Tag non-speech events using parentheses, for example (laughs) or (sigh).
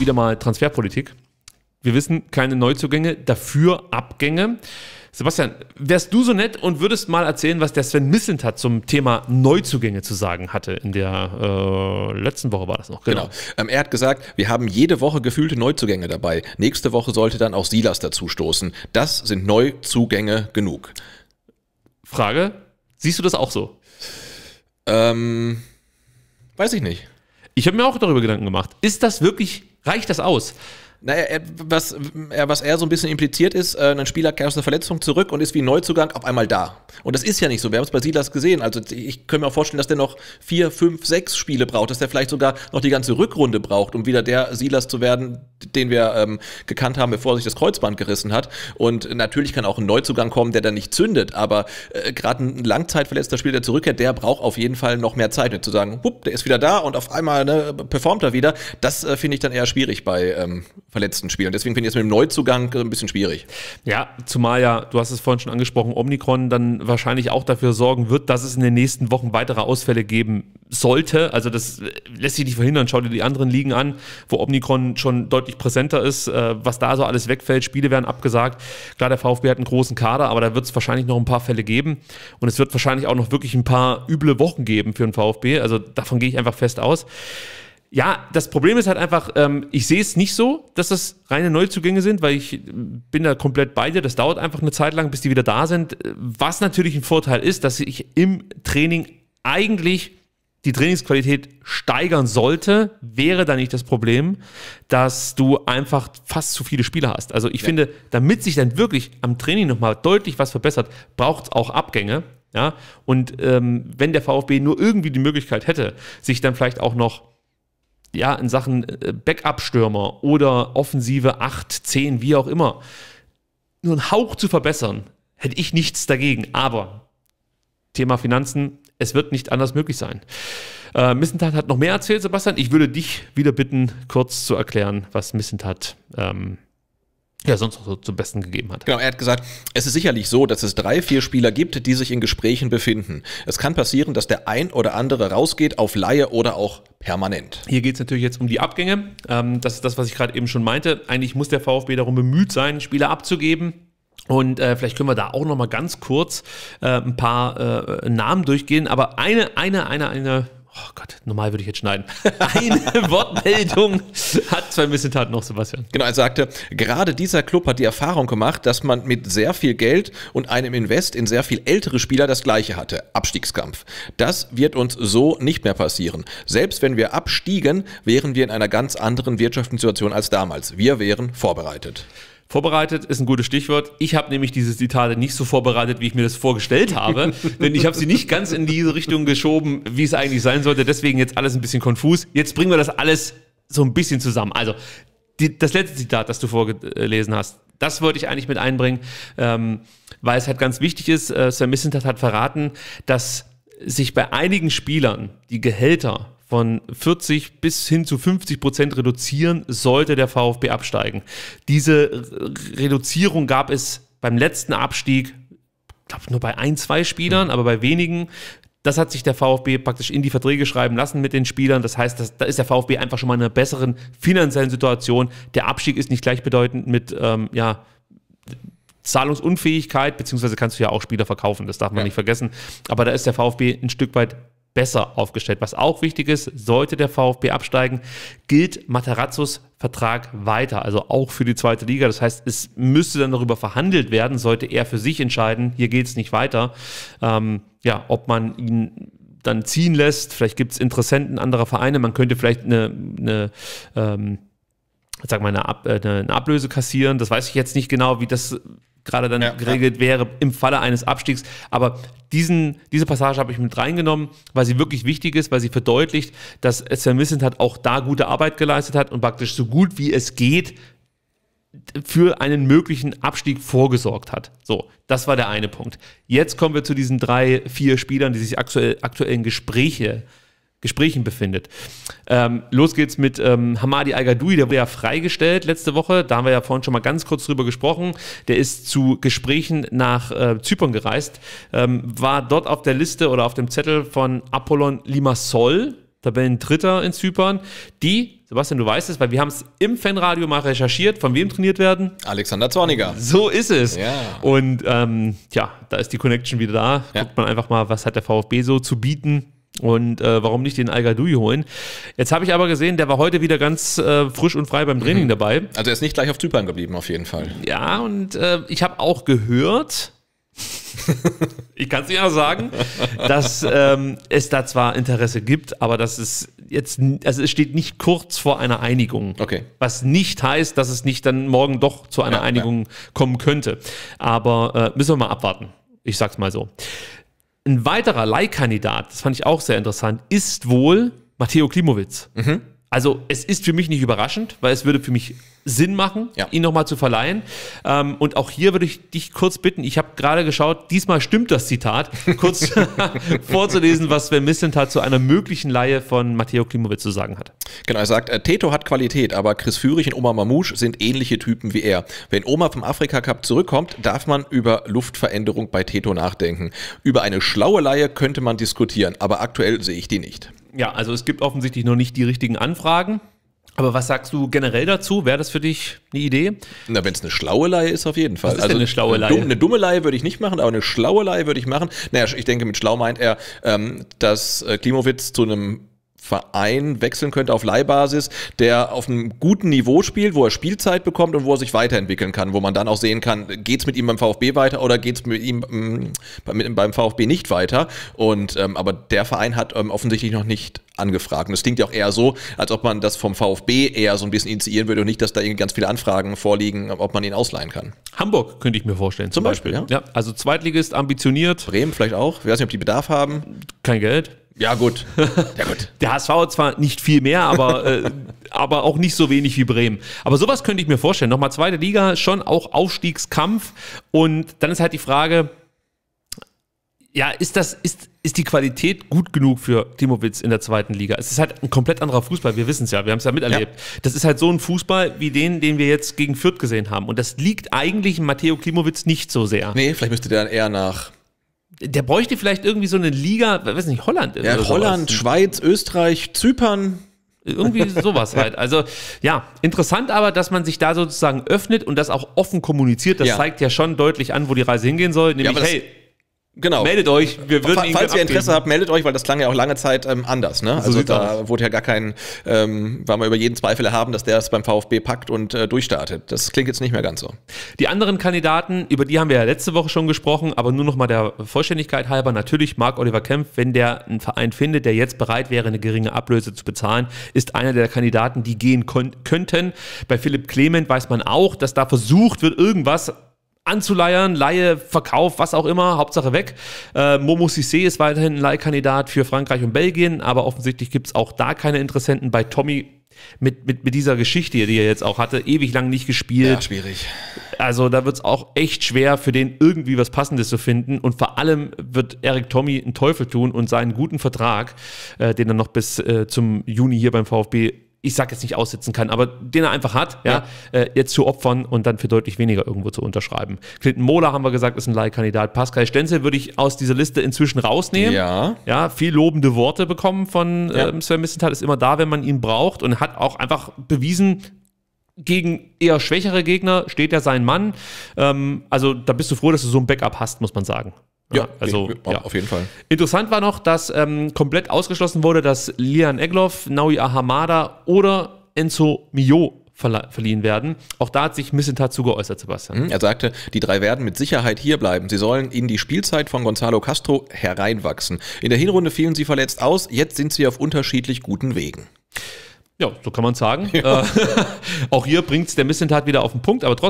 wieder mal Transferpolitik. Wir wissen, keine Neuzugänge, dafür Abgänge. Sebastian, wärst du so nett und würdest mal erzählen, was der Sven Missentat zum Thema Neuzugänge zu sagen hatte in der äh, letzten Woche war das noch. Genau. genau. Ähm, er hat gesagt, wir haben jede Woche gefühlte Neuzugänge dabei. Nächste Woche sollte dann auch Silas dazu stoßen. Das sind Neuzugänge genug. Frage, siehst du das auch so? Ähm, weiß ich nicht. Ich habe mir auch darüber Gedanken gemacht. Ist das wirklich reicht das aus? Naja, was, was er so ein bisschen impliziert ist, äh, ein Spieler kehrt aus einer Verletzung zurück und ist wie Neuzugang auf einmal da. Und das ist ja nicht so. Wir haben es bei Silas gesehen. Also ich könnte mir auch vorstellen, dass der noch vier, fünf, sechs Spiele braucht, dass der vielleicht sogar noch die ganze Rückrunde braucht, um wieder der Silas zu werden, den wir ähm, gekannt haben, bevor sich das Kreuzband gerissen hat. Und natürlich kann auch ein Neuzugang kommen, der dann nicht zündet, aber äh, gerade ein langzeitverletzter Spieler, der zurückkehrt, der braucht auf jeden Fall noch mehr Zeit, nicht zu sagen, hup, der ist wieder da und auf einmal ne, performt er wieder. Das äh, finde ich dann eher schwierig bei ähm, verletzten Spielern. Deswegen finde ich es mit dem Neuzugang äh, ein bisschen schwierig. Ja, zumal ja, du hast es vorhin schon angesprochen, Omikron dann wahrscheinlich auch dafür sorgen wird, dass es in den nächsten Wochen weitere Ausfälle geben sollte. Also das äh, lässt sich nicht verhindern. Schau dir die anderen Ligen an, wo Omikron schon deutlich präsenter ist, äh, was da so alles wegfällt. Spiele werden abgesagt. Klar, der VfB hat einen großen Kader, aber da wird es wahrscheinlich noch ein paar Fälle geben. Und es wird wahrscheinlich auch noch wirklich ein paar üble Wochen geben für den VfB. Also davon gehe ich einfach fest aus. Ja, das Problem ist halt einfach, ähm, ich sehe es nicht so, dass das reine Neuzugänge sind, weil ich äh, bin da komplett bei dir. Das dauert einfach eine Zeit lang, bis die wieder da sind. Was natürlich ein Vorteil ist, dass ich im Training eigentlich die Trainingsqualität steigern sollte, wäre da nicht das Problem, dass du einfach fast zu viele Spieler hast. Also ich ja. finde, damit sich dann wirklich am Training nochmal deutlich was verbessert, braucht es auch Abgänge. Ja, und ähm, wenn der VfB nur irgendwie die Möglichkeit hätte, sich dann vielleicht auch noch ja, in Sachen äh, Backup-Stürmer oder offensive 8, 10, wie auch immer, nur einen Hauch zu verbessern, hätte ich nichts dagegen. Aber Thema Finanzen, es wird nicht anders möglich sein. Äh, Missentat hat noch mehr erzählt, Sebastian. Ich würde dich wieder bitten, kurz zu erklären, was Missentat ähm, ja, sonst auch so zum Besten gegeben hat. Genau, er hat gesagt, es ist sicherlich so, dass es drei, vier Spieler gibt, die sich in Gesprächen befinden. Es kann passieren, dass der ein oder andere rausgeht auf Laie oder auch permanent. Hier geht es natürlich jetzt um die Abgänge. Ähm, das ist das, was ich gerade eben schon meinte. Eigentlich muss der VfB darum bemüht sein, Spieler abzugeben. Und äh, vielleicht können wir da auch nochmal ganz kurz äh, ein paar äh, Namen durchgehen. Aber eine, eine, eine, eine Oh Gott, normal würde ich jetzt schneiden. (laughs) Eine Wortmeldung hat zwar ein bisschen Tat noch, Sebastian. Genau, er sagte, gerade dieser Club hat die Erfahrung gemacht, dass man mit sehr viel Geld und einem Invest in sehr viel ältere Spieler das gleiche hatte. Abstiegskampf. Das wird uns so nicht mehr passieren. Selbst wenn wir abstiegen, wären wir in einer ganz anderen Wirtschaftssituation als damals. Wir wären vorbereitet. Vorbereitet ist ein gutes Stichwort. Ich habe nämlich diese Zitate nicht so vorbereitet, wie ich mir das vorgestellt habe, (laughs) denn ich habe sie nicht ganz in diese Richtung geschoben, wie es eigentlich sein sollte. Deswegen jetzt alles ein bisschen konfus. Jetzt bringen wir das alles so ein bisschen zusammen. Also, die, das letzte Zitat, das du vorgelesen hast, das wollte ich eigentlich mit einbringen, ähm, weil es halt ganz wichtig ist. Äh, Sir Missentat hat verraten, dass sich bei einigen Spielern die Gehälter von 40 bis hin zu 50 Prozent reduzieren, sollte der VfB absteigen. Diese Reduzierung gab es beim letzten Abstieg, glaube nur bei ein, zwei Spielern, mhm. aber bei wenigen. Das hat sich der VfB praktisch in die Verträge schreiben lassen mit den Spielern. Das heißt, das, da ist der VfB einfach schon mal in einer besseren finanziellen Situation. Der Abstieg ist nicht gleichbedeutend mit, ähm, ja, Zahlungsunfähigkeit, beziehungsweise kannst du ja auch Spieler verkaufen, das darf man ja. nicht vergessen. Aber da ist der VfB ein Stück weit besser aufgestellt. Was auch wichtig ist, sollte der VfB absteigen, gilt Materazzos Vertrag weiter, also auch für die zweite Liga. Das heißt, es müsste dann darüber verhandelt werden, sollte er für sich entscheiden, hier geht es nicht weiter. Ähm, ja, ob man ihn dann ziehen lässt, vielleicht gibt es Interessenten anderer Vereine, man könnte vielleicht eine, eine ähm, sag mal, eine, Ab, eine, Ablöse kassieren. Das weiß ich jetzt nicht genau, wie das gerade dann ja, geregelt ja. wäre im Falle eines Abstiegs. Aber diesen, diese Passage habe ich mit reingenommen, weil sie wirklich wichtig ist, weil sie verdeutlicht, dass Sven Missent hat auch da gute Arbeit geleistet hat und praktisch so gut wie es geht für einen möglichen Abstieg vorgesorgt hat. So, das war der eine Punkt. Jetzt kommen wir zu diesen drei, vier Spielern, die sich aktuell, aktuellen Gespräche Gesprächen befindet. Ähm, los geht's mit ähm, Hamadi Al-Gadoui, der wurde ja freigestellt letzte Woche. Da haben wir ja vorhin schon mal ganz kurz drüber gesprochen. Der ist zu Gesprächen nach äh, Zypern gereist, ähm, war dort auf der Liste oder auf dem Zettel von Apollon Limassol, Tabellendritter in Zypern, die, Sebastian, du weißt es, weil wir haben es im Fanradio mal recherchiert, von wem trainiert werden? Alexander Zorniger. So ist es. Ja. Und ähm, ja, da ist die Connection wieder da. Ja. Guckt man einfach mal, was hat der VfB so zu bieten und äh, warum nicht den al holen? Jetzt habe ich aber gesehen, der war heute wieder ganz äh, frisch und frei beim mhm. Training mhm. dabei. Also er ist nicht gleich auf Zypern geblieben, auf jeden Fall. Ja, und äh, ich habe auch gehört, (laughs) ich kann es nicht anders sagen, dass ähm, es da zwar Interesse gibt, aber dass es jetzt, also es steht nicht kurz vor einer Einigung. Okay. Was nicht heißt, dass es nicht dann morgen doch zu einer ja, Einigung ja. kommen könnte. Aber äh, müssen wir mal abwarten. Ich sag's mal so. Ein weiterer Leihkandidat, das fand ich auch sehr interessant, ist wohl Matteo Klimowitz. Mhm. Also es ist für mich nicht überraschend, weil es würde für mich Sinn machen, ja. ihn nochmal zu verleihen. Ähm, und auch hier würde ich dich kurz bitten, ich habe gerade geschaut, diesmal stimmt das Zitat, (laughs) kurz (laughs) vorzulesen, was Sven Missentat zu einer möglichen Laie von Matteo Klimowitz zu sagen hat. Genau, er sagt, äh, Teto hat Qualität, aber Chris Führig und Oma Mamouche sind ähnliche Typen wie er. Wenn Oma vom Afrika Cup zurückkommt, darf man über Luftveränderung bei Teto nachdenken. Über eine schlaue Laie könnte man diskutieren, aber aktuell sehe ich die nicht ja, also es gibt offensichtlich noch nicht die richtigen Anfragen. Aber was sagst du generell dazu? Wäre das für dich eine Idee? Na, wenn es eine schlaue Laie ist, auf jeden Fall. Was ist also eine schlaue Laie? eine dumme Laie würde ich nicht machen, aber eine schlaue Laie würde ich machen. Naja, ich denke, mit schlau meint er, ähm, dass äh, Klimowitz zu einem Verein wechseln könnte auf Leihbasis, der auf einem guten Niveau spielt, wo er Spielzeit bekommt und wo er sich weiterentwickeln kann, wo man dann auch sehen kann, geht es mit ihm beim VfB weiter oder geht es mit ihm ähm, beim VfB nicht weiter. Und ähm, aber der Verein hat ähm, offensichtlich noch nicht angefragt. Und es klingt ja auch eher so, als ob man das vom VfB eher so ein bisschen initiieren würde und nicht, dass da irgendwie ganz viele Anfragen vorliegen, ob man ihn ausleihen kann. Hamburg könnte ich mir vorstellen. Zum, Beispiel, Beispiel ja. ja. Also Zweitligist ambitioniert. Bremen vielleicht auch. Ich weiß nicht, ob die Bedarf haben. Kein Geld. Ja, gut. Ja, gut. (laughs) Der HSV zwar nicht viel mehr, aber, äh, (laughs) aber auch nicht so wenig wie Bremen. Aber sowas könnte ich mir vorstellen. Nochmal zweite Liga, schon auch Aufstiegskampf. Und dann ist halt die Frage, ja, ist das, ist, ist die Qualität gut genug für Timowitz in der zweiten Liga? Es ist halt ein komplett anderer Fußball, wir wissen es ja, wir haben es ja miterlebt. Ja. Das ist halt so ein Fußball wie den, den wir jetzt gegen Fürth gesehen haben. Und das liegt eigentlich Matteo Klimowitz nicht so sehr. Nee, vielleicht müsste der dann eher nach der bräuchte vielleicht irgendwie so eine Liga, weiß nicht, Holland. Ja, Holland, sowas. Schweiz, Österreich, Zypern. Irgendwie sowas halt. Also ja, interessant aber, dass man sich da sozusagen öffnet und das auch offen kommuniziert. Das ja. zeigt ja schon deutlich an, wo die Reise hingehen soll. Nämlich, ja, hey, Genau. Meldet euch, wir würden Falls ihr abgeben. Interesse habt, meldet euch, weil das klang ja auch lange Zeit ähm, anders. Ne? Also so da aus. wurde ja gar kein, ähm, weil wir über jeden Zweifel haben, dass der es beim VfB packt und äh, durchstartet. Das klingt jetzt nicht mehr ganz so. Die anderen Kandidaten, über die haben wir ja letzte Woche schon gesprochen, aber nur nochmal der Vollständigkeit halber. Natürlich Marc Oliver Kempf, wenn der einen Verein findet, der jetzt bereit wäre, eine geringe Ablöse zu bezahlen, ist einer der Kandidaten, die gehen könnten. Bei Philipp Clement weiß man auch, dass da versucht wird, irgendwas anzuleiern, Laie, Verkauf, was auch immer, Hauptsache weg. Äh, Momo Sissé ist weiterhin ein Leihkandidat für Frankreich und Belgien, aber offensichtlich gibt es auch da keine Interessenten. Bei Tommy mit, mit, mit dieser Geschichte, die er jetzt auch hatte, ewig lang nicht gespielt. Ja, schwierig. Also da wird es auch echt schwer, für den irgendwie was Passendes zu finden. Und vor allem wird Eric Tommy einen Teufel tun und seinen guten Vertrag, äh, den er noch bis äh, zum Juni hier beim VfB ich sag jetzt nicht aussitzen kann, aber den er einfach hat, ja, ja. Äh, jetzt zu opfern und dann für deutlich weniger irgendwo zu unterschreiben. Clinton Mohler haben wir gesagt, ist ein Leihkandidat. Pascal Stenzel würde ich aus dieser Liste inzwischen rausnehmen. Ja. Ja, viel lobende Worte bekommen von ja. äh, Sven Missenthal, ist immer da, wenn man ihn braucht und hat auch einfach bewiesen, gegen eher schwächere Gegner steht ja sein Mann. Ähm, also da bist du froh, dass du so ein Backup hast, muss man sagen. Ja, also ja. auf jeden Fall. Interessant war noch, dass ähm, komplett ausgeschlossen wurde, dass Lian Egloff, Naui Ahamada oder Enzo Mio verliehen werden. Auch da hat sich Missin dazu geäußert, Sebastian. Mhm, er sagte, die drei werden mit Sicherheit hier bleiben. Sie sollen in die Spielzeit von Gonzalo Castro hereinwachsen. In der Hinrunde fielen sie verletzt aus, jetzt sind sie auf unterschiedlich guten Wegen. Ja, so kann man sagen. (laughs) Ja. Äh, (laughs) auch hier bringt es der Missentat wieder auf den Punkt, aber trotzdem.